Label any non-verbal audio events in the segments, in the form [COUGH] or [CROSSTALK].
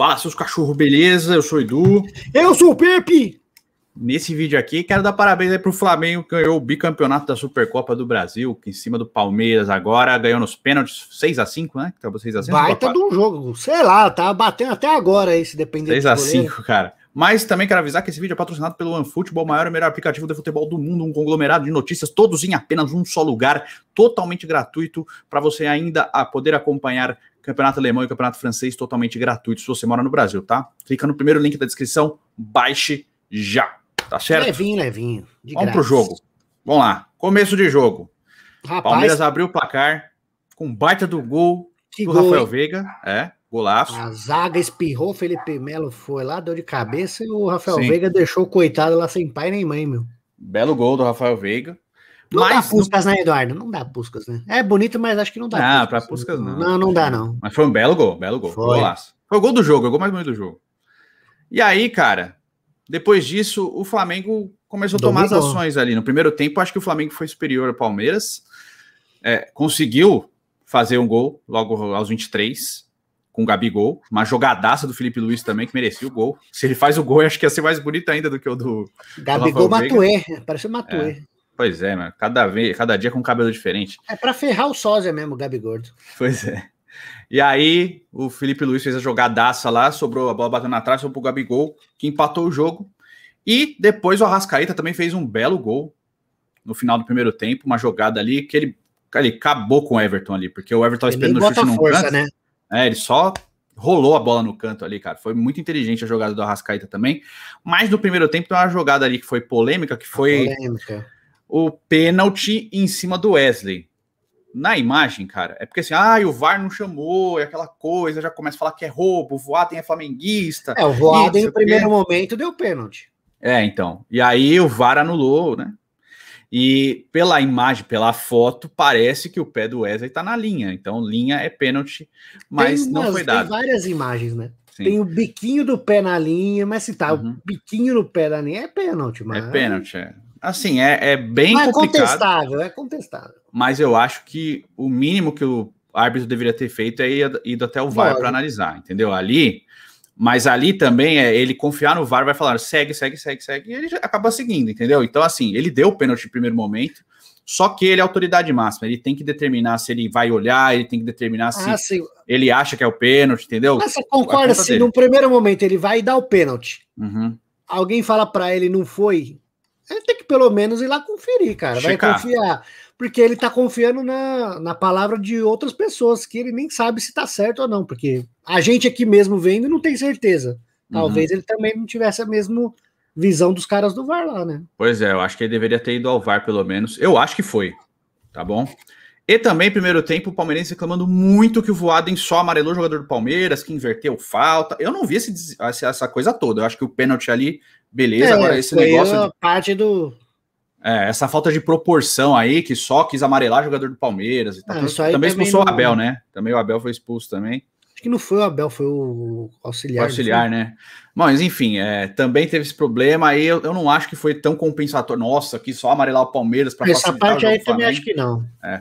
Fala, seus cachorros, beleza? Eu sou o Edu. Eu sou o Pepe! Nesse vídeo aqui, quero dar parabéns aí pro Flamengo, que ganhou o bicampeonato da Supercopa do Brasil, que em cima do Palmeiras agora, ganhou nos pênaltis 6 x 5 né? Que tava 6 a 5 Baita de um jogo, sei lá, tá batendo até agora aí, se depender 6 x 5 cara. Mas também quero avisar que esse vídeo é patrocinado pelo OneFootball, maior e melhor aplicativo de futebol do mundo, um conglomerado de notícias, todos em apenas um só lugar, totalmente gratuito, para você ainda poder acompanhar campeonato alemão e campeonato francês totalmente gratuito se você mora no Brasil, tá? Clica no primeiro link da descrição, baixe já, tá certo? Levinho, levinho. De Vamos para pro jogo. Vamos lá. Começo de jogo. Rapaz, Palmeiras abriu o placar com baita do gol do gol, Rafael hein? Veiga. É. Golaço. A zaga espirrou, Felipe Melo foi lá, deu de cabeça e o Rafael Sim. Veiga deixou o coitado lá sem pai nem mãe, meu. Belo gol do Rafael Veiga. Não mas, dá puscas, não... né, Eduardo? Não dá puscas, né? É bonito, mas acho que não dá. Ah, para né? puscas não. Não, não dá, não. Mas foi um belo gol, belo gol. Foi. Golaço. Foi o gol do jogo, é o gol mais bonito do jogo. E aí, cara, depois disso, o Flamengo começou a tomar as ações ali. No primeiro tempo, acho que o Flamengo foi superior ao Palmeiras. É, conseguiu fazer um gol logo aos 23 com o Gabigol. Uma jogadaça do Felipe Luiz também, que merecia o gol. Se ele faz o gol, acho que ia ser mais bonito ainda do que o do. Gabigol Matué, parece o Matué. É. Pois é, mano. Cada, vez, cada dia com um cabelo diferente. É para ferrar o sósia mesmo, o Gabigol. Pois é. E aí, o Felipe Luiz fez a jogadaça lá, sobrou a bola batendo atrás, para pro Gabigol, que empatou o jogo. E depois o Arrascaeta também fez um belo gol no final do primeiro tempo, uma jogada ali que ele, ele acabou com o Everton ali, porque o Everton tá estava esperando o chute força, num Força, Né? É, ele só rolou a bola no canto ali, cara. Foi muito inteligente a jogada do Arrascaeta também. Mas no primeiro tempo tem uma jogada ali que foi polêmica, que foi polêmica. o pênalti em cima do Wesley. Na imagem, cara, é porque assim, ah, o VAR não chamou, é aquela coisa, já começa a falar que é roubo, o Voaden é flamenguista. É, o Voaden no primeiro momento deu pênalti. É, então. E aí o VAR anulou, né? E pela imagem, pela foto, parece que o pé do Wesley está na linha. Então, linha é pênalti, mas umas, não foi dado. Tem várias imagens, né? Sim. Tem o biquinho do pé na linha, mas se tá uhum. o biquinho no pé da linha, é pênalti, é mas... É pênalti, é. Assim, é, é bem mas é complicado. É contestável, é contestável. Mas eu acho que o mínimo que o árbitro deveria ter feito é ir, ido até o VAR para analisar, entendeu? Ali, mas ali também é ele confiar no VAR, vai falar segue, segue, segue, segue, e ele acaba seguindo, entendeu? Então, assim, ele deu o pênalti no primeiro momento, só que ele é autoridade máxima, ele tem que determinar se ele vai olhar, ele tem que determinar ah, se sim. ele acha que é o pênalti, entendeu? Mas você concorda se no primeiro momento ele vai dar o pênalti, uhum. alguém fala para ele não foi, ele é, tem que pelo menos ir lá conferir, cara, Checar. vai confiar porque ele está confiando na, na palavra de outras pessoas, que ele nem sabe se está certo ou não, porque a gente aqui mesmo vendo não tem certeza. Talvez uhum. ele também não tivesse a mesma visão dos caras do VAR lá, né? Pois é, eu acho que ele deveria ter ido ao VAR, pelo menos. Eu acho que foi, tá bom? E também, primeiro tempo, o Palmeirense reclamando muito que o Voaden só amarelou o jogador do Palmeiras, que inverteu falta. Eu não vi esse, essa coisa toda. Eu acho que o pênalti ali, beleza. É, agora esse negócio. De... parte do, é, essa falta de proporção aí, que só quis amarelar jogador do Palmeiras e tal. Ah, também, também expulsou o não... Abel, né? Também o Abel foi expulso também. Acho que não foi o Abel, foi o auxiliar. O auxiliar, né? Mas, enfim, é, também teve esse problema. Aí eu, eu, não acho que foi tão compensatório. Nossa, que só amarelar o Palmeiras para Essa parte aí também acho que não. É.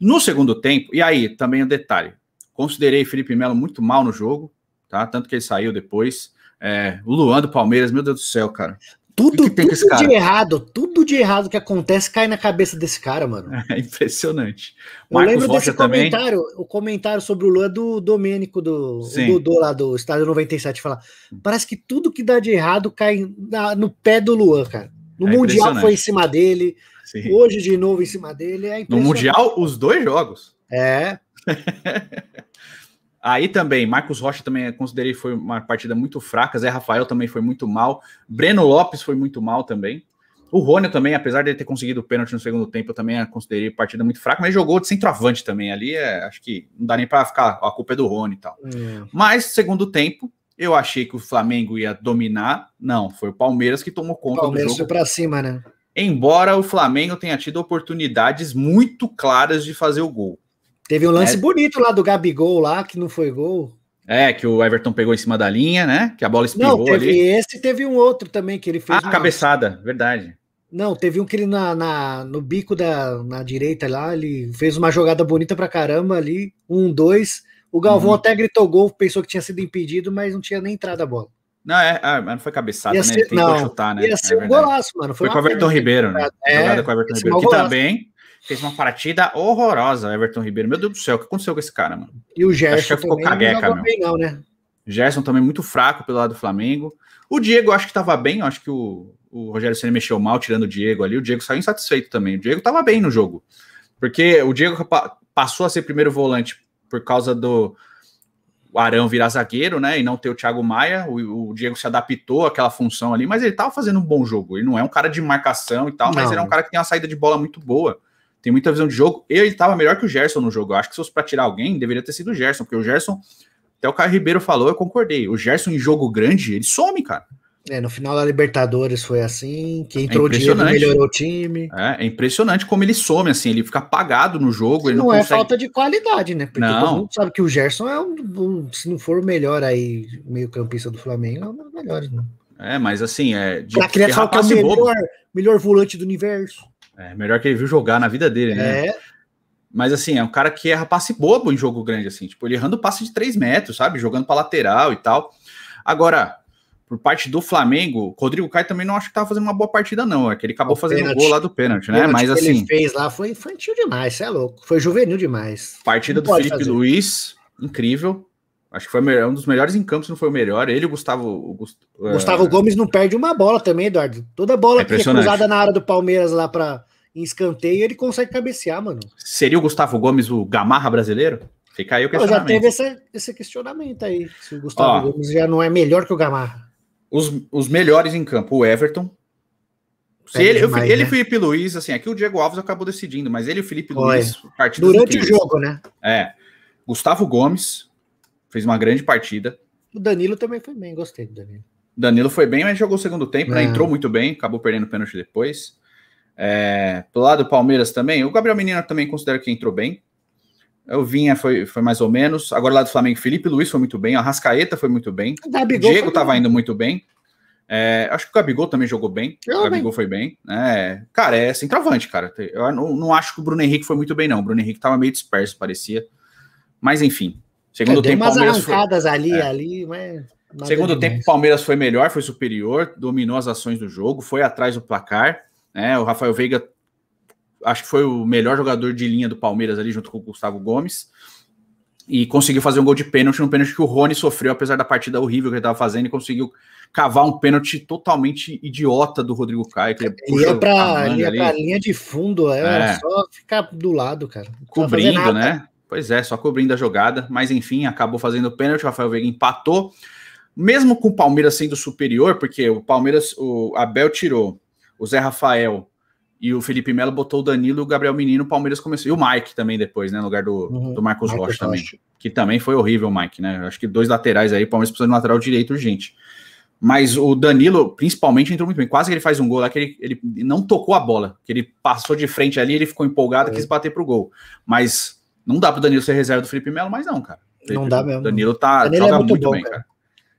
No segundo tempo, e aí também o um detalhe: considerei Felipe Melo muito mal no jogo, tá? Tanto que ele saiu depois. É, o Luan do Palmeiras, meu Deus do céu, cara. Tudo, que que tudo de errado, tudo de errado que acontece cai na cabeça desse cara, mano. [LAUGHS] É impressionante. Eu lembro Rocha desse também. comentário, o comentário sobre o Luan do Domênico do, Sim. do lá do Estádio 97 falar. Parece que tudo que dá de errado cai na, no pé do Luan, cara. No é Mundial foi em cima dele, Sim. hoje de novo em cima dele. É no Mundial, os dois jogos. É. [LAUGHS] Aí também, Marcos Rocha também considerei foi uma partida muito fraca, Zé Rafael também foi muito mal, Breno Lopes foi muito mal também. O Rony também, apesar de ele ter conseguido o pênalti no segundo tempo, eu também considerei partida muito fraca, mas jogou de centroavante também ali, é, acho que não dá nem para ficar, a culpa é do Rony e tal. É. Mas segundo tempo, eu achei que o Flamengo ia dominar, não, foi o Palmeiras que tomou conta Palmeiras do jogo. Palmeiras para cima, né? Embora o Flamengo tenha tido oportunidades muito claras de fazer o gol. Teve um lance é. bonito lá do Gabigol lá, que não foi gol. É, que o Everton pegou em cima da linha, né? Que a bola espirrou não, teve ali. Esse teve um outro também que ele fez. Ah, uma... cabeçada, verdade. Não, teve um que ele na, na, no bico da na direita lá, ele fez uma jogada bonita pra caramba ali, um, dois. O Galvão uhum. até gritou gol, pensou que tinha sido impedido, mas não tinha nem entrado a bola. Não, é, ah, não foi cabeçada, né? ser, né? Ele tentou não, chutar, né? Ia é ser é um golaço, mano. Foi, foi com o Everton Ribeiro, né? É, jogada com o Everton Ribeiro, que golaço. também fez uma partida horrorosa, Everton Ribeiro. Meu Deus do céu, o que aconteceu com esse cara, mano? E o Gerson acho que ficou também cagueca, não bem, não, né? Gerson também muito fraco pelo lado do Flamengo. O Diego acho que tava bem, acho que o, o Rogério Senna mexeu mal tirando o Diego ali. O Diego saiu insatisfeito também. O Diego tava bem no jogo. Porque o Diego passou a ser primeiro volante por causa do Arão virar zagueiro, né? E não ter o Thiago Maia. O, o, Diego se adaptou àquela função ali, mas ele tava fazendo um bom jogo. Ele não é um cara de marcação e tal, não. mas ele é um cara que tem uma saída de bola muito boa tem muita visão de jogo. Ele estava melhor que o Gerson no jogo. Eu acho que se fosse para tirar alguém, deveria ter sido o Gerson, porque o Gerson, até o Caio Ribeiro falou, eu concordei. O Gerson em jogo grande, ele some, cara. É, no final da Libertadores foi assim, que entrou é dinheiro, melhorou o time. É, é, impressionante como ele some, assim, ele fica apagado no jogo. não, não é consegue... é falta de qualidade, né? Porque não. todo mundo sabe que o Gerson é um, um se não for o melhor aí, meio-campista do Flamengo, é um dos melhores, né? É, mas assim, é. De, pra criar falar que é o melhor, melhor volante do universo. É, melhor que ele viu jogar na vida dele, né? É. Mas assim, é um cara que erra passe bobo em jogo grande, assim, tipo, ele errando passe de 3 metros, sabe? Jogando para lateral e tal. Agora, por parte do Flamengo, Rodrigo Caio também não acho que estava fazendo uma boa partida, não. É que ele acabou o fazendo um gol lá do pênalti, né? Pênalti Mas assim. ele fez lá foi infantil demais, você é louco. Foi juvenil demais. Partida não do Felipe fazer. Luiz, incrível. Acho que foi um dos melhores em campo, se não foi o melhor. Ele, o Gustavo. O Gust... É, Gustavo Gomes não perde uma bola também, Eduardo. Toda bola é que é cruzada na área do Palmeiras lá para em escanteio, ele consegue cabecear, mano. Seria o Gustavo Gomes o Gamarra brasileiro? Fica aí o questionamento. Eu já teve esse, esse questionamento aí. Se o Gustavo Ó, Gomes já não é melhor que o Gamarra. Os, os melhores em campo, o Everton. Se é ele, demais, eu, ele né? Felipe Luiz, assim, aqui o Diego Alves acabou decidindo, mas ele e o Felipe Olha, Luiz, Durante o jogo, né? É. Gustavo Gomes, fez uma grande partida. O Danilo também foi bem, gostei do Danilo. Danilo foi bem, mas jogou o segundo tempo, né? É. entrou muito bem, acabou perdendo o pênalti depois. É, do lado do Palmeiras também, o Gabriel Menino também considero que entrou bem. O Vinha foi, foi mais ou menos. Agora lá do Flamengo, Felipe Luiz foi muito bem, a Rascaeta foi muito bem. O Diego estava indo muito bem. É, acho que o Gabigol também jogou bem. Eu o Gabigol bem. foi bem. É, cara, é centroavante, cara. Eu não, não acho que o Bruno Henrique foi muito bem, não. O Bruno Henrique estava meio disperso, parecia. Mas enfim, Segundo é, tempo, umas Palmeiras arrancadas foi... ali, é. ali, mas. Segundo tempo, o Palmeiras foi melhor, foi superior, dominou as ações do jogo, foi atrás do placar. Né? O Rafael Veiga, acho que foi o melhor jogador de linha do Palmeiras ali, junto com o Gustavo Gomes. E conseguiu fazer um gol de pênalti, um pênalti que o Rony sofreu, apesar da partida horrível que ele estava fazendo, e conseguiu cavar um pênalti totalmente idiota do Rodrigo Caio. ele ia para a linha de fundo, era é, é. só ficar do lado, cara. Cobrindo, né? Pois é, só cobrindo a jogada, mas enfim, acabou fazendo o pênalti, o Rafael Veiga empatou. Mesmo com o Palmeiras sendo superior, porque o Palmeiras, o Abel tirou o Zé Rafael e o Felipe Melo botou o Danilo e o Gabriel Menino, o Palmeiras começou. E o Mike também depois, né? No lugar do, uhum, do Marcos Mike Rocha também. Que também foi horrível, Mike, né? Acho que dois laterais aí, o Palmeiras precisa de um lateral direito urgente. Mas o Danilo, principalmente, entrou muito bem. Quase que ele faz um gol lá que ele, ele não tocou a bola, que ele passou de frente ali, ele ficou empolgado, é. quis bater pro gol. Mas não dá pro Danilo ser reserva do Felipe Melo, mas não, cara. Felipe, não dá mesmo. Danilo tá Danilo é joga é muito, muito bom, bem, cara. cara.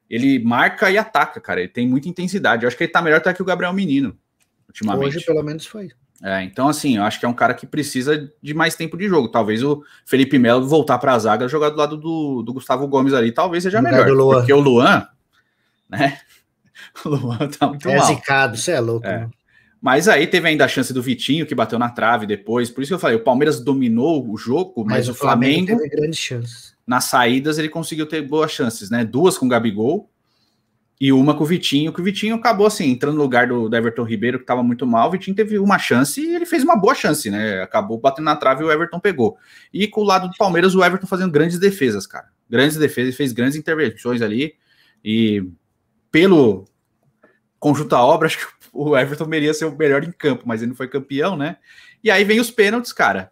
Ele marca e ataca, cara. Ele tem muita intensidade. Eu acho que ele tá melhor até que o Gabriel Menino, ultimamente. Hoje, pelo menos, foi. É, então, assim, eu acho que é um cara que precisa de mais tempo de jogo. Talvez o Felipe Melo voltar para a zaga, jogar do lado do, do Gustavo Gomes ali, talvez seja melhor. Porque o Luan, né? [LAUGHS] O Luan tá muito é mal. zicado, você é louco. É. Né? Mas aí teve ainda a chance do Vitinho, que bateu na trave depois. Por isso que eu falei, o Palmeiras dominou o jogo, mas, mas o Flamengo, Flamengo teve grandes chances. Nas saídas ele conseguiu ter boas chances, né? Duas com o Gabigol e uma com o Vitinho, que o Vitinho acabou assim, entrando no lugar do, do Everton Ribeiro, que estava muito mal. O Vitinho teve uma chance e ele fez uma boa chance, né? Acabou batendo na trave e o Everton pegou. E com o lado do Palmeiras, o Everton fazendo grandes defesas, cara. Grandes defesas, fez grandes intervenções ali. E pelo conjunto à obra, [LAUGHS] acho que o Everton merecia ser o melhor em campo, mas ele não foi campeão, né? E aí vem os pênaltis, cara.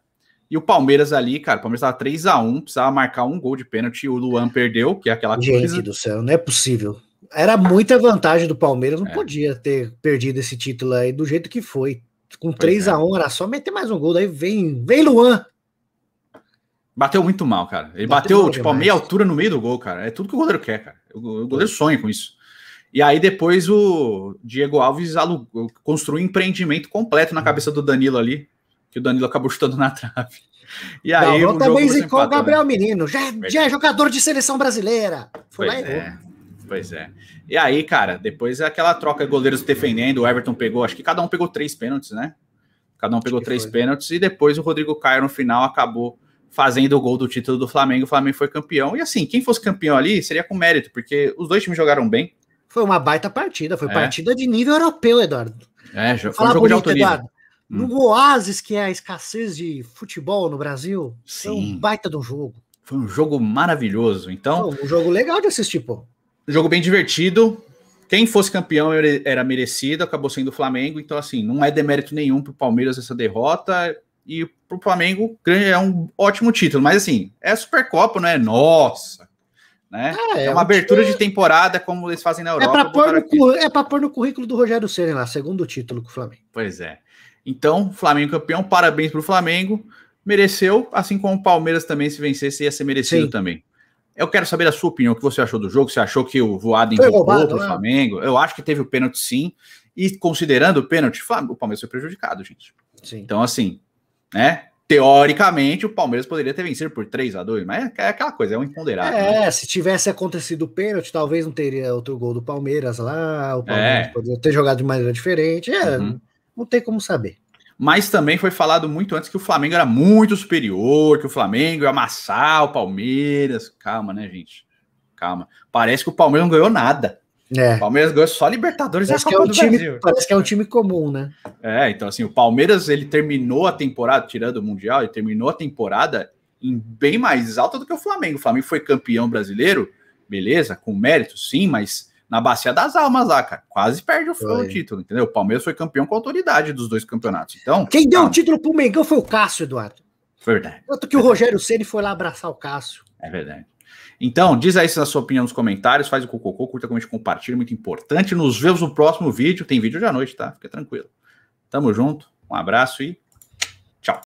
E o Palmeiras ali, cara, o Palmeiras tava 3x1, precisava marcar um gol de pênalti, o Luan perdeu, que é aquela Gente do céu, não é possível. Era muita vantagem do Palmeiras, não é. podia ter perdido esse título aí do jeito que foi. Com 3x1 é. era só meter mais um gol, daí vem, vem Luan. Bateu muito mal, cara. Ele bateu, bateu tipo, a meia altura no meio do gol, cara. É tudo que o goleiro quer, cara. O goleiro sonha com isso. E aí depois o Diego Alves construiu um empreendimento completo na hum. cabeça do Danilo ali, que o Danilo acabou chutando na trave. E aí o também zicou o né? Gabriel né? Menino, já, é, já, é, é jogador de seleção brasileira. Foi pois lá e é. Pois é. E aí, cara, depois é aquela troca de goleiros defendendo, o Everton pegou, acho que cada um pegou três pênaltis, né? Cada um pegou três foi. pênaltis e depois o Rodrigo Caio no final acabou fazendo o gol do título do Flamengo. O Flamengo foi campeão. E assim, quem fosse campeão ali seria com mérito, porque os dois times jogaram bem. Foi uma baita partida, foi é. partida de nível europeu, Eduardo. É, foi Falar um jogo bonito, Eduardo. Hum. No Oasis que é a escassez de futebol no Brasil, Sim. foi um baita do jogo. Foi um jogo maravilhoso, então... Foi um jogo legal de assistir, pô. Jogo bem divertido, quem fosse campeão era merecido, acabou sendo o Flamengo, então assim, não é demérito nenhum pro Palmeiras essa derrota, e pro Flamengo é um ótimo título, mas assim, é a Supercopa, não é? Nossa, né? Ah, é, é, uma abertura de temporada, como eles fazem na é Europa. É para pôr, é pôr, no currículo do Rogério Ceni lá, segundo título com o Flamengo. Pois é. Então, Flamengo campeão, parabéns para o Flamengo. Mereceu, assim como o Palmeiras também, se vencesse, ia ser merecido Sim. também. Eu quero saber a sua opinião, o que você achou do jogo. Você achou que o voado enrolou para o Flamengo? Eu acho que teve o pênalti sim. E considerando o pênalti, o Palmeiras foi prejudicado, gente. Sim. Então, assim, né? teoricamente, o Palmeiras poderia ter vencido por 3 a 2 mas é, é aquela coisa, é um imponderável. Né? É, né? se tivesse acontecido o pênalti, talvez não teria outro gol do Palmeiras lá, o Palmeiras é. poderia ter jogado de maneira diferente, é, uhum. não tem como saber. Mas também foi falado muito antes que o Flamengo era muito superior, que o Flamengo ia amassar o Palmeiras. Calma, né, gente? Calma. Parece que o Palmeiras não ganhou nada. É. O Palmeiras ganhou só Libertadores parece e a Copa é um do time, Brasil. Parece que é um time comum, né? É, então assim, o Palmeiras ele terminou a temporada, tirando o Mundial, ele terminou a temporada em bem mais alta do que o Flamengo. O Flamengo foi campeão brasileiro, beleza, com mérito, sim, mas na bacia das almas lá, cara. Quase perde o, título, entendeu? O Palmeiras foi campeão com autoridade dos dois campeonatos. Então, quem deu o título pro Mengão foi o Cássio, Eduardo. Verdade. Tanto que o Rogério Ceni foi lá abraçar o Cássio. É verdade. Então, diz aí se a sua opinião nos comentários, faz o cocô, curta, comente, compartilha, muito importante. Nos vemos no próximo vídeo. Tem vídeo hoje à noite, tá? Fica tranquilo. Tamo junto, um abraço e tchau.